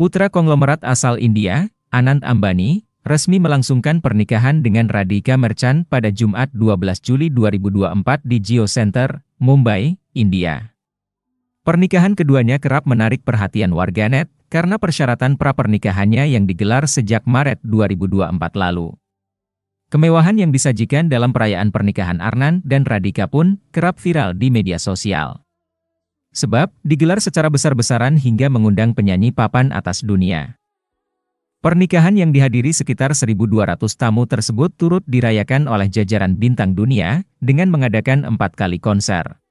Putra konglomerat asal India, Anand Ambani, resmi melangsungkan pernikahan dengan Radhika Merchan pada Jumat 12 Juli 2024 di Geo Center, Mumbai, India. Pernikahan keduanya kerap menarik perhatian warganet karena persyaratan pra-pernikahannya yang digelar sejak Maret 2024 lalu. Kemewahan yang disajikan dalam perayaan pernikahan Arnan dan Radhika pun kerap viral di media sosial. Sebab, digelar secara besar-besaran hingga mengundang penyanyi papan atas dunia. Pernikahan yang dihadiri sekitar 1.200 tamu tersebut turut dirayakan oleh jajaran bintang dunia dengan mengadakan empat kali konser.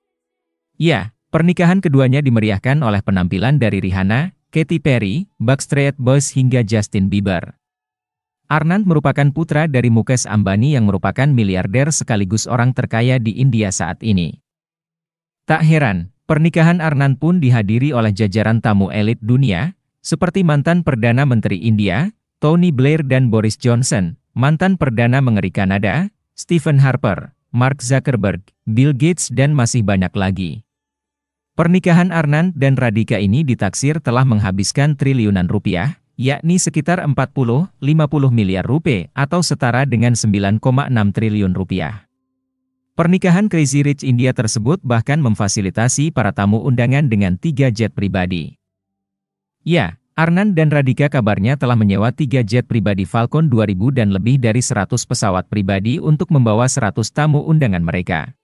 Ya, pernikahan keduanya dimeriahkan oleh penampilan dari Rihanna, Katy Perry, Backstreet Boys hingga Justin Bieber. Arnand merupakan putra dari Mukesh Ambani yang merupakan miliarder sekaligus orang terkaya di India saat ini. Tak heran, Pernikahan Arnan pun dihadiri oleh jajaran tamu elit dunia, seperti mantan Perdana Menteri India, Tony Blair dan Boris Johnson, mantan Perdana Mengeri Kanada, Stephen Harper, Mark Zuckerberg, Bill Gates dan masih banyak lagi. Pernikahan Arnan dan Radhika ini ditaksir telah menghabiskan triliunan rupiah, yakni sekitar 40-50 miliar rupiah atau setara dengan 9,6 triliun rupiah. Pernikahan Crazy Rich India tersebut bahkan memfasilitasi para tamu undangan dengan tiga jet pribadi. Ya, Arnan dan Radhika kabarnya telah menyewa tiga jet pribadi Falcon 2000 dan lebih dari 100 pesawat pribadi untuk membawa 100 tamu undangan mereka.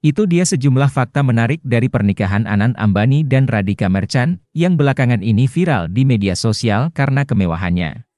Itu dia sejumlah fakta menarik dari pernikahan Anand Ambani dan Radhika Merchan, yang belakangan ini viral di media sosial karena kemewahannya.